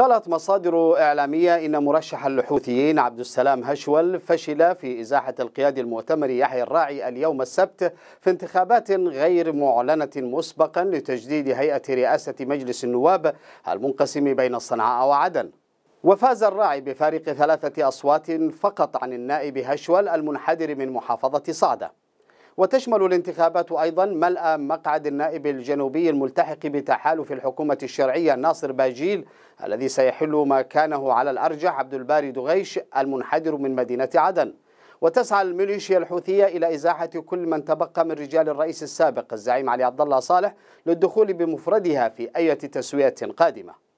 قالت مصادر إعلامية إن مرشح الحوثيين عبد السلام هشول فشل في إزاحة القيادي المؤتمر يحيى الراعي اليوم السبت في انتخابات غير معلنة مسبقا لتجديد هيئة رئاسة مجلس النواب المنقسم بين صنعاء وعدن وفاز الراعي بفارق ثلاثة أصوات فقط عن النائب هشول المنحدر من محافظة صعده وتشمل الانتخابات أيضا ملأ مقعد النائب الجنوبي الملتحق بتحالف الحكومة الشرعية ناصر باجيل الذي سيحل مكانه على الأرجح عبد الباري دغيش المنحدر من مدينة عدن وتسعى الميليشيا الحوثيه الى ازاحه كل من تبقى من رجال الرئيس السابق الزعيم علي عبد الله صالح للدخول بمفردها في اي تسويه قادمه